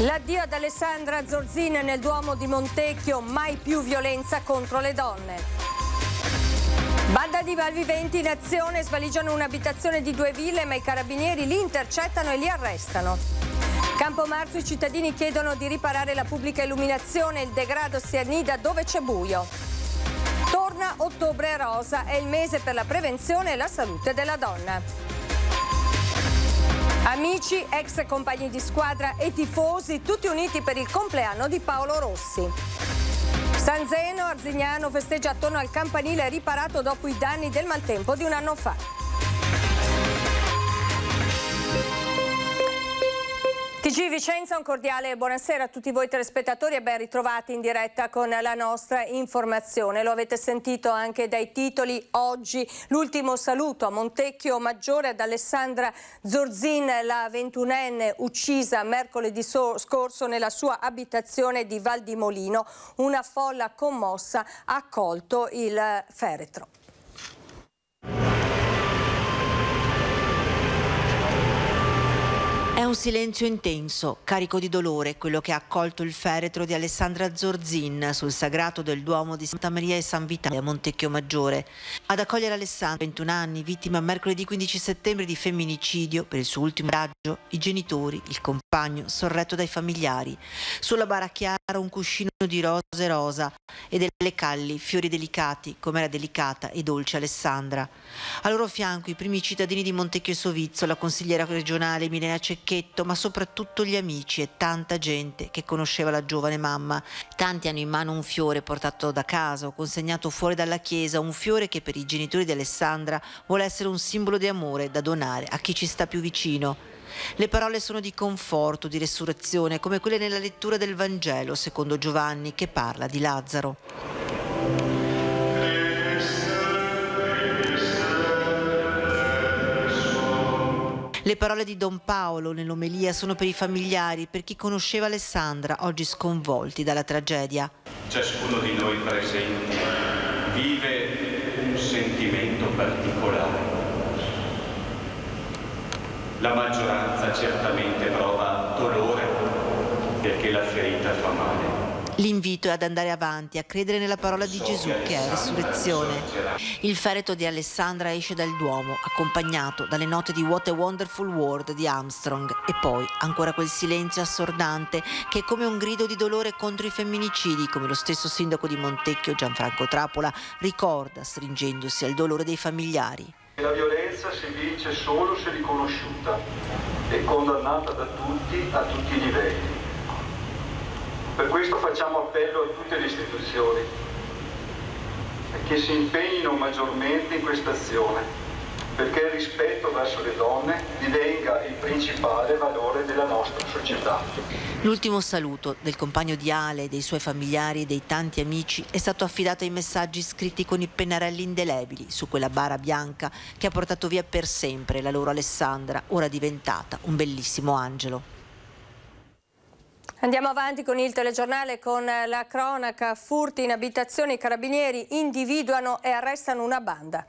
L'addio ad Alessandra Zorzina nel Duomo di Montecchio, mai più violenza contro le donne. Banda di malviventi in azione svaligiano un'abitazione di due ville ma i carabinieri li intercettano e li arrestano. Campomarzo i cittadini chiedono di riparare la pubblica illuminazione, il degrado si annida dove c'è buio. Torna ottobre rosa, è il mese per la prevenzione e la salute della donna. Amici, ex compagni di squadra e tifosi, tutti uniti per il compleanno di Paolo Rossi. San Zeno Arzignano festeggia attorno al campanile riparato dopo i danni del maltempo di un anno fa. TG Vicenza, un cordiale buonasera a tutti voi telespettatori e ben ritrovati in diretta con la nostra informazione. Lo avete sentito anche dai titoli oggi. L'ultimo saluto a Montecchio Maggiore ad Alessandra Zorzin, la ventunenne uccisa mercoledì scorso nella sua abitazione di Val di Molino. Una folla commossa ha colto il eh, feretro. È un silenzio intenso, carico di dolore, quello che ha accolto il feretro di Alessandra Zorzin sul sagrato del Duomo di Santa Maria e San Vitale a Montecchio Maggiore. Ad accogliere Alessandra, 21 anni, vittima mercoledì 15 settembre di femminicidio per il suo ultimo raggio, i genitori, il compagno, sorretto dai familiari. Sulla baracchiara un cuscino di rose rosa e delle calli fiori delicati, come era delicata e dolce Alessandra. A loro fianco i primi cittadini di Montecchio e Sovizzo, la consigliera regionale Milena Cecchetto, ma soprattutto gli amici e tanta gente che conosceva la giovane mamma. Tanti hanno in mano un fiore portato da casa o consegnato fuori dalla chiesa, un fiore che per i genitori di Alessandra vuole essere un simbolo di amore da donare a chi ci sta più vicino. Le parole sono di conforto, di resurrezione, come quelle nella lettura del Vangelo secondo Giovanni che parla di Lazzaro. Le parole di Don Paolo nell'omelia sono per i familiari, per chi conosceva Alessandra, oggi sconvolti dalla tragedia. Ciascuno di noi presenti vive un sentimento particolare La maggioranza certamente prova dolore perché la ferita fa male. L'invito è ad andare avanti, a credere nella parola di Gesù che è risurrezione. Il fereto di Alessandra esce dal Duomo, accompagnato dalle note di What a Wonderful World di Armstrong e poi ancora quel silenzio assordante che è come un grido di dolore contro i femminicidi, come lo stesso sindaco di Montecchio Gianfranco Trapola ricorda stringendosi al dolore dei familiari. La violenza si vince solo se riconosciuta e condannata da tutti a tutti i livelli. Per questo facciamo appello a tutte le istituzioni che si impegnino maggiormente in questa azione perché il rispetto verso le donne divenga il principale valore della nostra società. L'ultimo saluto del compagno di Ale, dei suoi familiari e dei tanti amici è stato affidato ai messaggi scritti con i pennarelli indelebili su quella bara bianca che ha portato via per sempre la loro Alessandra, ora diventata un bellissimo angelo. Andiamo avanti con il telegiornale con la cronaca furti in abitazioni, i carabinieri individuano e arrestano una banda.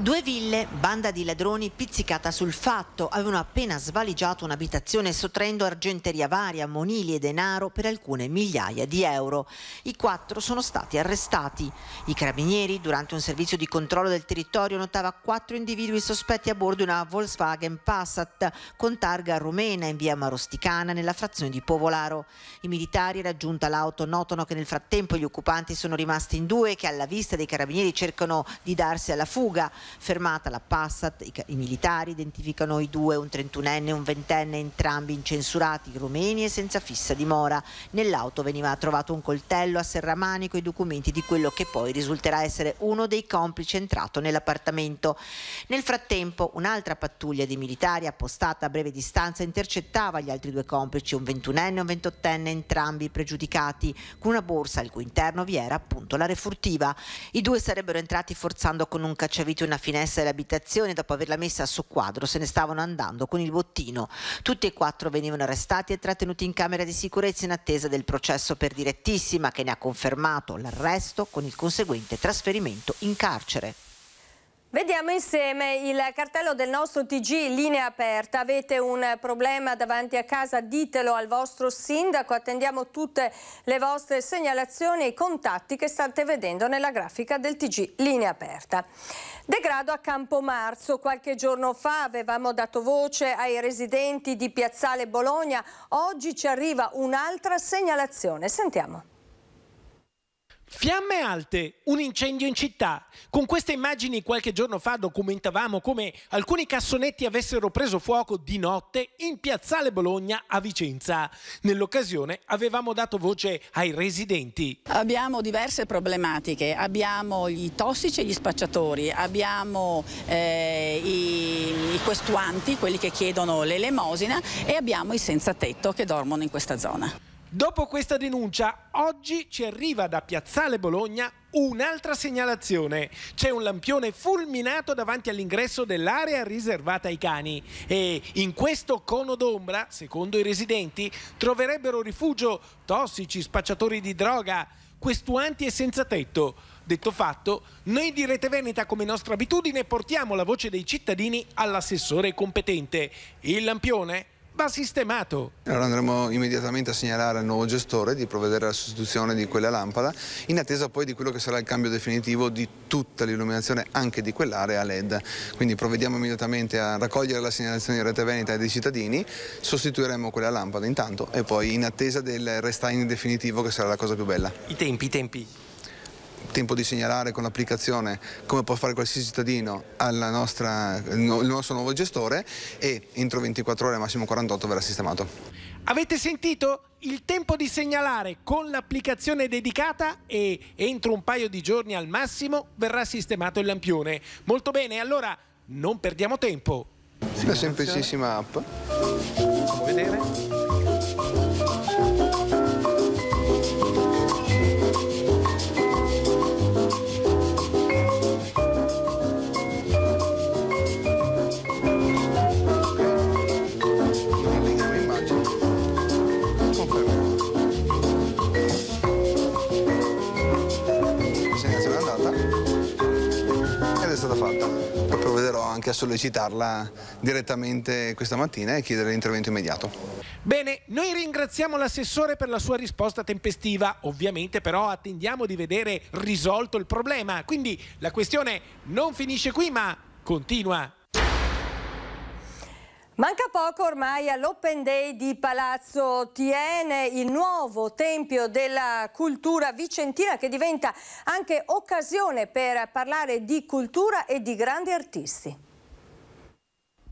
Due ville, banda di ladroni pizzicata sul fatto, avevano appena svaligiato un'abitazione sottraendo argenteria varia, monili e denaro per alcune migliaia di euro. I quattro sono stati arrestati. I carabinieri, durante un servizio di controllo del territorio, notava quattro individui sospetti a bordo di una Volkswagen Passat con targa rumena in via Marosticana nella frazione di Povolaro. I militari, raggiunta l'auto, notano che nel frattempo gli occupanti sono rimasti in due e che alla vista dei carabinieri cercano di darsi alla fuga fermata la Passat, i, i militari identificano i due, un 31enne e un 20enne, entrambi incensurati, rumeni e senza fissa dimora. Nell'auto veniva trovato un coltello a serramanico e i documenti di quello che poi risulterà essere uno dei complici entrato nell'appartamento. Nel frattempo un'altra pattuglia di militari appostata a breve distanza intercettava gli altri due complici, un 21enne e un 28enne, entrambi pregiudicati, con una borsa al cui interno vi era appunto la refurtiva. I due sarebbero entrati forzando con un cacciavite una una finestra dell'abitazione dopo averla messa a soqquadro se ne stavano andando con il bottino. Tutti e quattro venivano arrestati e trattenuti in camera di sicurezza in attesa del processo per direttissima che ne ha confermato l'arresto con il conseguente trasferimento in carcere. Vediamo insieme il cartello del nostro TG Linea Aperta. Avete un problema davanti a casa? Ditelo al vostro sindaco. Attendiamo tutte le vostre segnalazioni e i contatti che state vedendo nella grafica del TG Linea Aperta. Degrado a Campo Marzo. Qualche giorno fa avevamo dato voce ai residenti di Piazzale Bologna. Oggi ci arriva un'altra segnalazione. Sentiamo. Fiamme alte, un incendio in città. Con queste immagini qualche giorno fa documentavamo come alcuni cassonetti avessero preso fuoco di notte in Piazzale Bologna a Vicenza. Nell'occasione avevamo dato voce ai residenti. Abbiamo diverse problematiche, abbiamo i tossici e gli spacciatori, abbiamo eh, i, i questuanti, quelli che chiedono l'elemosina e abbiamo i senza tetto che dormono in questa zona. Dopo questa denuncia, oggi ci arriva da Piazzale Bologna un'altra segnalazione. C'è un lampione fulminato davanti all'ingresso dell'area riservata ai cani e in questo cono d'ombra, secondo i residenti, troverebbero rifugio tossici, spacciatori di droga, questuanti e senza tetto. Detto fatto, noi di Rete Veneta come nostra abitudine portiamo la voce dei cittadini all'assessore competente. Il lampione va sistemato. Allora andremo immediatamente a segnalare al nuovo gestore di provvedere alla sostituzione di quella lampada in attesa poi di quello che sarà il cambio definitivo di tutta l'illuminazione anche di quell'area LED. Quindi provvediamo immediatamente a raccogliere la segnalazione di Rete Veneta e dei cittadini, sostituiremo quella lampada intanto e poi in attesa del restyling definitivo che sarà la cosa più bella. I tempi, i tempi tempo di segnalare con l'applicazione come può fare qualsiasi cittadino nostra, il nostro nuovo gestore e entro 24 ore, massimo 48, verrà sistemato. Avete sentito? Il tempo di segnalare con l'applicazione dedicata e entro un paio di giorni al massimo verrà sistemato il lampione. Molto bene, allora non perdiamo tempo. Una semplicissima app. Come vedere? ed è stata fatta. provvederò anche a sollecitarla direttamente questa mattina e chiedere l'intervento immediato. Bene, noi ringraziamo l'assessore per la sua risposta tempestiva. Ovviamente però attendiamo di vedere risolto il problema. Quindi la questione non finisce qui ma continua Manca poco ormai all'Open Day di Palazzo Tiene, il nuovo tempio della cultura vicentina che diventa anche occasione per parlare di cultura e di grandi artisti.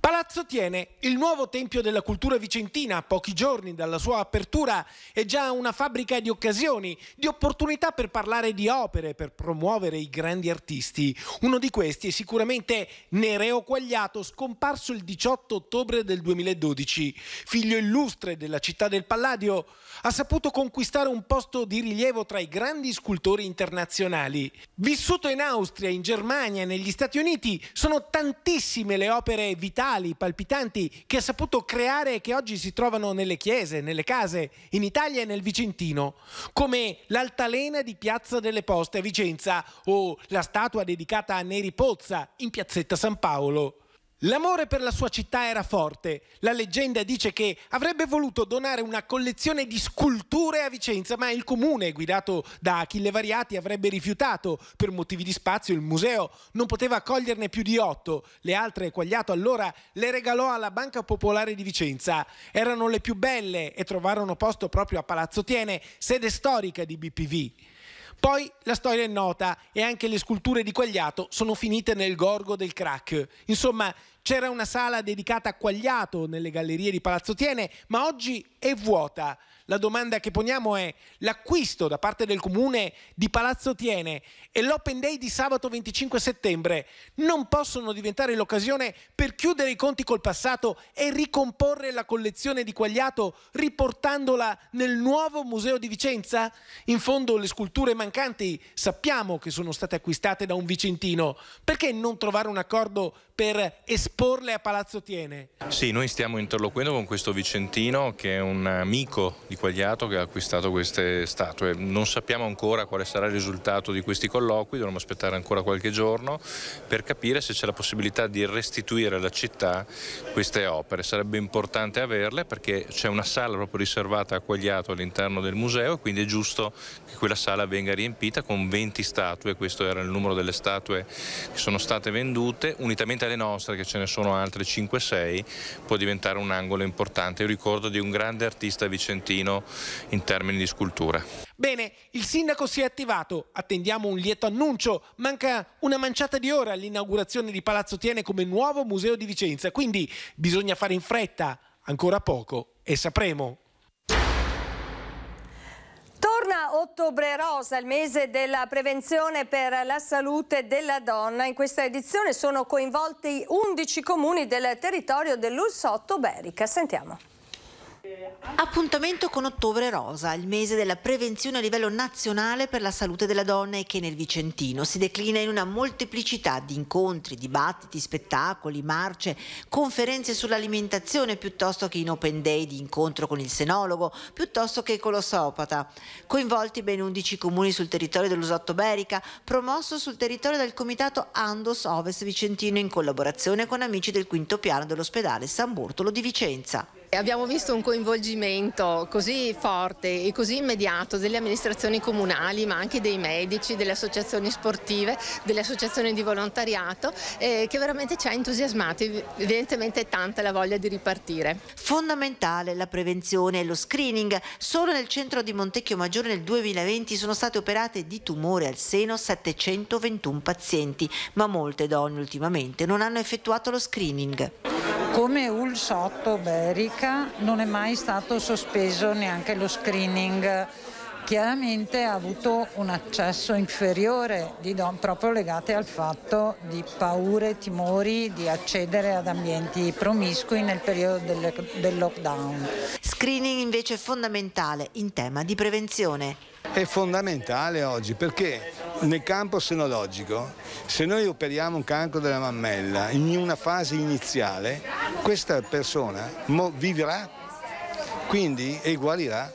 Palazzo tiene il nuovo Tempio della Cultura Vicentina, a pochi giorni dalla sua apertura, è già una fabbrica di occasioni, di opportunità per parlare di opere, per promuovere i grandi artisti. Uno di questi è sicuramente Nereo Quagliato, scomparso il 18 ottobre del 2012. Figlio illustre della città del Palladio, ha saputo conquistare un posto di rilievo tra i grandi scultori internazionali. Vissuto in Austria, in Germania, negli Stati Uniti, sono tantissime le opere vitali attuali, palpitanti, che ha saputo creare e che oggi si trovano nelle chiese, nelle case, in Italia e nel Vicentino, come l'altalena di Piazza delle Poste a Vicenza o la statua dedicata a Neri Pozza in Piazzetta San Paolo. L'amore per la sua città era forte. La leggenda dice che avrebbe voluto donare una collezione di sculture a Vicenza, ma il comune, guidato da Achille Variati, avrebbe rifiutato. Per motivi di spazio il museo non poteva accoglierne più di otto. Le altre Quagliato allora le regalò alla Banca Popolare di Vicenza. Erano le più belle e trovarono posto proprio a Palazzo Tiene, sede storica di BPV. Poi la storia è nota e anche le sculture di Quagliato sono finite nel gorgo del crack. Insomma, c'era una sala dedicata a Quagliato nelle gallerie di Palazzo Tiene, ma oggi è vuota. La domanda che poniamo è l'acquisto da parte del comune di Palazzo Tiene e l'Open Day di sabato 25 settembre non possono diventare l'occasione per chiudere i conti col passato e ricomporre la collezione di Quagliato riportandola nel nuovo Museo di Vicenza? In fondo le sculture mancanti sappiamo che sono state acquistate da un vicentino. Perché non trovare un accordo per esporle a Palazzo Tiene? Sì, noi stiamo interloquendo con questo vicentino che è un un amico di Quagliato che ha acquistato queste statue. Non sappiamo ancora quale sarà il risultato di questi colloqui, dovremo aspettare ancora qualche giorno per capire se c'è la possibilità di restituire alla città queste opere. Sarebbe importante averle perché c'è una sala proprio riservata a Quagliato all'interno del museo e quindi è giusto che quella sala venga riempita con 20 statue, questo era il numero delle statue che sono state vendute, unitamente alle nostre che ce ne sono altre 5-6, può diventare un angolo importante. Io ricordo di un grande grande artista vicentino in termini di sculture. Bene, il sindaco si è attivato, attendiamo un lieto annuncio, manca una manciata di ore all'inaugurazione di Palazzo Tiene come nuovo museo di Vicenza, quindi bisogna fare in fretta, ancora poco e sapremo. Torna Ottobre Rosa, il mese della prevenzione per la salute della donna. In questa edizione sono coinvolti 11 comuni del territorio dell'Ulsotto Berica. Sentiamo. Appuntamento con Ottobre Rosa, il mese della prevenzione a livello nazionale per la salute della donna e che nel Vicentino si declina in una molteplicità di incontri, dibattiti, spettacoli, marce, conferenze sull'alimentazione piuttosto che in open day di incontro con il senologo, piuttosto che con l'osteopata. Coinvolti ben 11 comuni sul territorio dell'Usotto Berica, promosso sul territorio del comitato Andos Ovest Vicentino in collaborazione con amici del quinto piano dell'ospedale San Bortolo di Vicenza. Abbiamo visto un coinvolgimento così forte e così immediato delle amministrazioni comunali, ma anche dei medici, delle associazioni sportive, delle associazioni di volontariato, eh, che veramente ci ha entusiasmati. Evidentemente è tanta la voglia di ripartire. Fondamentale la prevenzione e lo screening. Solo nel centro di Montecchio Maggiore nel 2020 sono state operate di tumore al seno 721 pazienti, ma molte donne ultimamente non hanno effettuato lo screening. Come UL Berica non è mai stato sospeso neanche lo screening chiaramente ha avuto un accesso inferiore di don, proprio legate al fatto di paure, timori di accedere ad ambienti promiscui nel periodo del, del lockdown. Screening invece è fondamentale in tema di prevenzione. È fondamentale oggi perché nel campo senologico, se noi operiamo un cancro della mammella in una fase iniziale, questa persona vivrà quindi e guarirà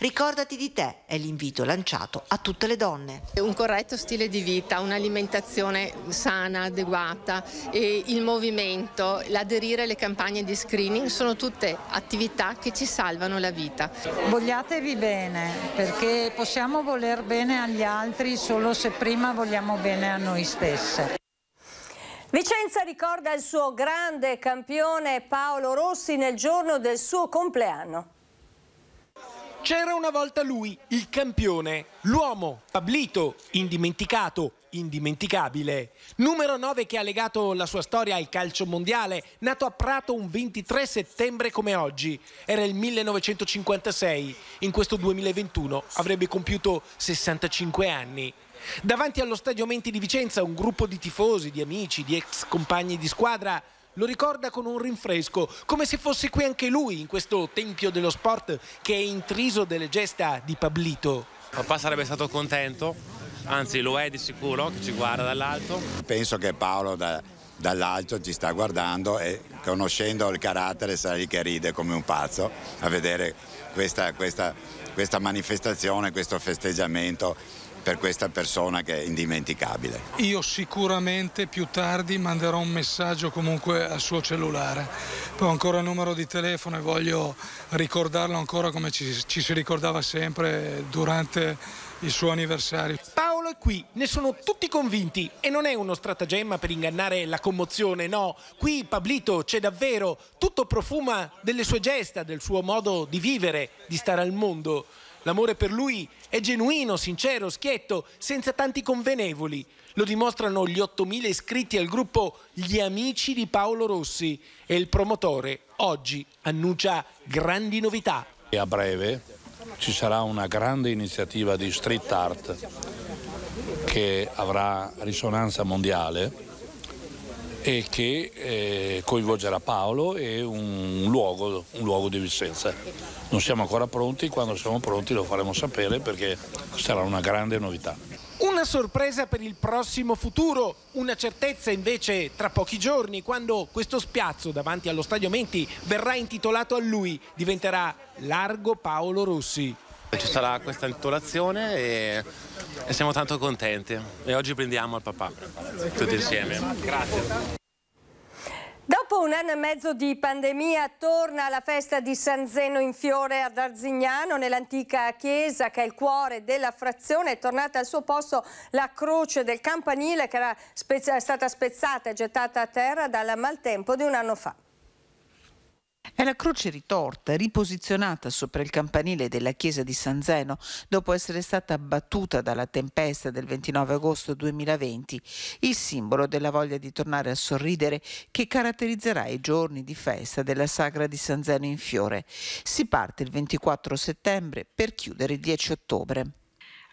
Ricordati di te è l'invito lanciato a tutte le donne. Un corretto stile di vita, un'alimentazione sana, adeguata, il movimento, l'aderire alle campagne di screening sono tutte attività che ci salvano la vita. Vogliatevi bene perché possiamo voler bene agli altri solo se prima vogliamo bene a noi stesse. Vicenza ricorda il suo grande campione Paolo Rossi nel giorno del suo compleanno. C'era una volta lui, il campione, l'uomo, Pablito, indimenticato, indimenticabile. Numero 9 che ha legato la sua storia al calcio mondiale, nato a Prato un 23 settembre come oggi. Era il 1956, in questo 2021 avrebbe compiuto 65 anni. Davanti allo stadio Menti di Vicenza un gruppo di tifosi, di amici, di ex compagni di squadra lo ricorda con un rinfresco, come se fosse qui anche lui in questo tempio dello sport che è intriso delle gesta di Pablito. Papà sarebbe stato contento, anzi lo è di sicuro, che ci guarda dall'alto. Penso che Paolo da, dall'alto ci sta guardando e conoscendo il carattere sarà lì che ride come un pazzo a vedere questa, questa, questa manifestazione, questo festeggiamento per questa persona che è indimenticabile. Io sicuramente più tardi manderò un messaggio comunque al suo cellulare, poi ancora il numero di telefono e voglio ricordarlo ancora come ci, ci si ricordava sempre durante il suo anniversario. Paolo è qui, ne sono tutti convinti e non è uno stratagemma per ingannare la commozione, no. Qui Pablito c'è davvero, tutto profuma delle sue gesta, del suo modo di vivere, di stare al mondo. L'amore per lui è genuino, sincero, schietto, senza tanti convenevoli. Lo dimostrano gli 8.000 iscritti al gruppo Gli Amici di Paolo Rossi e il promotore oggi annuncia grandi novità. E a breve ci sarà una grande iniziativa di street art che avrà risonanza mondiale e che eh, coinvolgerà Paolo e un luogo, un luogo, di Vicenza. Non siamo ancora pronti, quando siamo pronti lo faremo sapere perché sarà una grande novità. Una sorpresa per il prossimo futuro, una certezza invece tra pochi giorni quando questo spiazzo davanti allo stadio Menti verrà intitolato a lui, diventerà Largo Paolo Rossi. Ci sarà questa intolazione e, e siamo tanto contenti e oggi prendiamo al papà tutti insieme. Grazie. Dopo un anno e mezzo di pandemia torna la festa di San Zeno in fiore ad Arzignano nell'antica chiesa che è il cuore della frazione. È tornata al suo posto la croce del campanile che era stata spezzata e gettata a terra dal maltempo di un anno fa. È la croce ritorta, riposizionata sopra il campanile della chiesa di San Zeno, dopo essere stata abbattuta dalla tempesta del 29 agosto 2020, il simbolo della voglia di tornare a sorridere che caratterizzerà i giorni di festa della sagra di San Zeno in fiore. Si parte il 24 settembre per chiudere il 10 ottobre.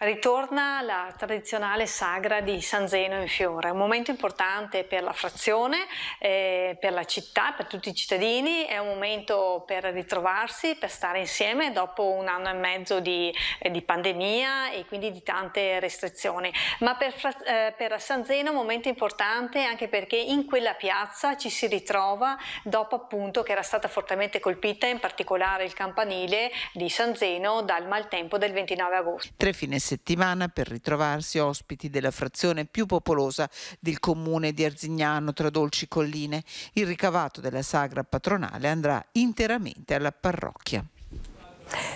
Ritorna la tradizionale sagra di San Zeno in Fiore, un momento importante per la frazione, eh, per la città, per tutti i cittadini, è un momento per ritrovarsi, per stare insieme dopo un anno e mezzo di, eh, di pandemia e quindi di tante restrizioni. Ma per, eh, per, San Zeno è un momento importante anche perché in quella piazza ci si ritrova dopo appunto che era stata fortemente colpita, in particolare il campanile di San Zeno, dal maltempo del 29 agosto. Tre finestre settimana per ritrovarsi ospiti della frazione più popolosa del comune di Arzignano tra dolci colline. Il ricavato della sagra patronale andrà interamente alla parrocchia.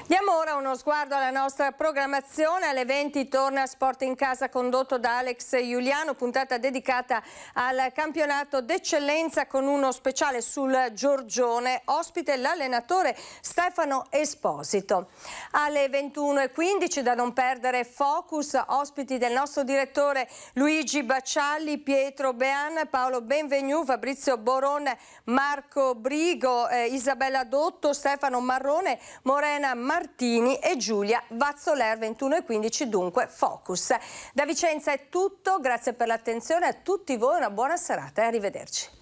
Diamo ora uno sguardo alla nostra programmazione. Alle 20 torna Sport in Casa condotto da Alex Giuliano, puntata dedicata al campionato d'eccellenza con uno speciale sul Giorgione, ospite l'allenatore Stefano Esposito. Alle 21.15 da non perdere Focus, ospiti del nostro direttore Luigi Baccialli, Pietro Bean, Paolo Benvenu, Fabrizio Boron, Marco Brigo, eh, Isabella Dotto, Stefano Marrone, Moreno Elena Martini e Giulia Vazzoler 21 e 15, dunque Focus. Da Vicenza è tutto, grazie per l'attenzione a tutti voi, una buona serata e arrivederci.